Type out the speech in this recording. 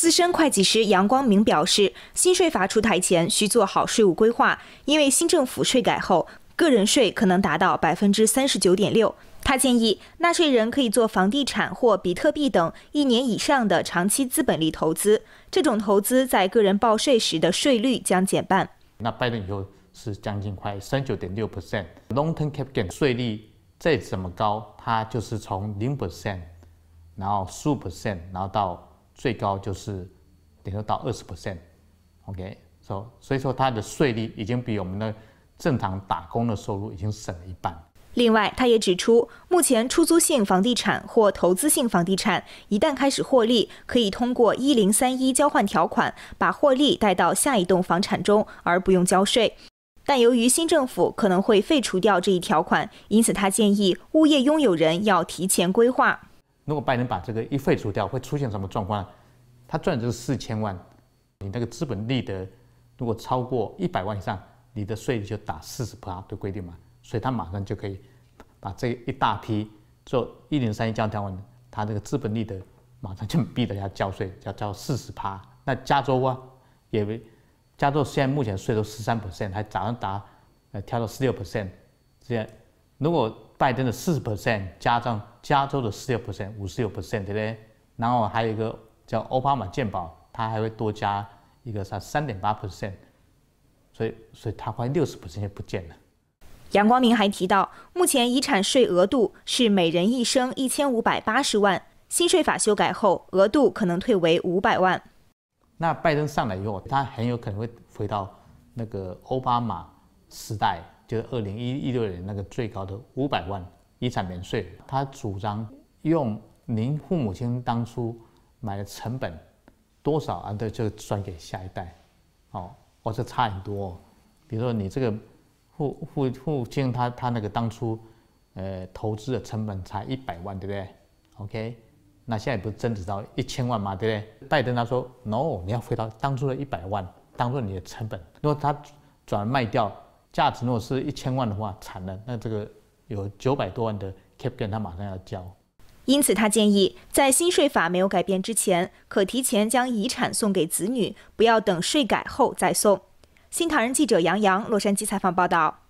资深会计师杨光明表示，新税法出台前需做好税务规划，因为新政府税改后，个人税可能达到百分之三十九点六。他建议纳税人可以做房地产或比特币等一年以上的长期资本利投资，这种投资在个人报税时的税率将减半。那拜登以后是将近快三九点六 percent long term c a p i t a n 税率再怎么高，它就是从零 percent，然后数 percent，然后到。最高就是，等说到二十 percent，OK，说，所以说它的税率已经比我们的正常打工的收入已经省了一半。另外，他也指出，目前出租性房地产或投资性房地产一旦开始获利，可以通过一零三一交换条款把获利带到下一栋房产中，而不用交税。但由于新政府可能会废除掉这一条款，因此他建议物业拥有人要提前规划。如果拜登把这个一废除掉，会出现什么状况？他赚的是四千万，你那个资本利得如果超过一百万以上，你的税就打四十趴的规定嘛，所以他马上就可以把这一大批做一零三一交易的他那个资本利得马上就逼着要交税，要交四十趴。那加州啊，也加州现在目前税都十三 percent，还早上打呃调到十六 percent，这样如果拜登的四十 percent 加上加州的四十六 percent，五十六 percent，对不对？然后还有一个叫奥巴马建保，它还会多加一个三三点八 percent，所以，所以他会六十 percent 就不见了。杨光明还提到，目前遗产税额度是每人一生一千五百八十万，新税法修改后，额度可能退为五百万。那拜登上来以后，他很有可能会回到那个奥巴马时代，就是二零一一六年那个最高的五百万。遗产免税，他主张用您父母亲当初买的成本多少啊？对，就转给下一代。哦，哦，这差很多。比如说你这个父父父亲，他他那个当初呃投资的成本才一百万，对不对？OK，那现在不是增值到一千万吗？对不对？拜登他说，No，你要回到当初的一百万，当做你的成本。如果他转卖掉价值，如果是一千万的话，惨了，那这个。有九百多万的 c a p i t a 他马上要交，因此他建议在新税法没有改变之前，可提前将遗产送给子女，不要等税改后再送。新唐人记者杨洋洛杉矶采访报道。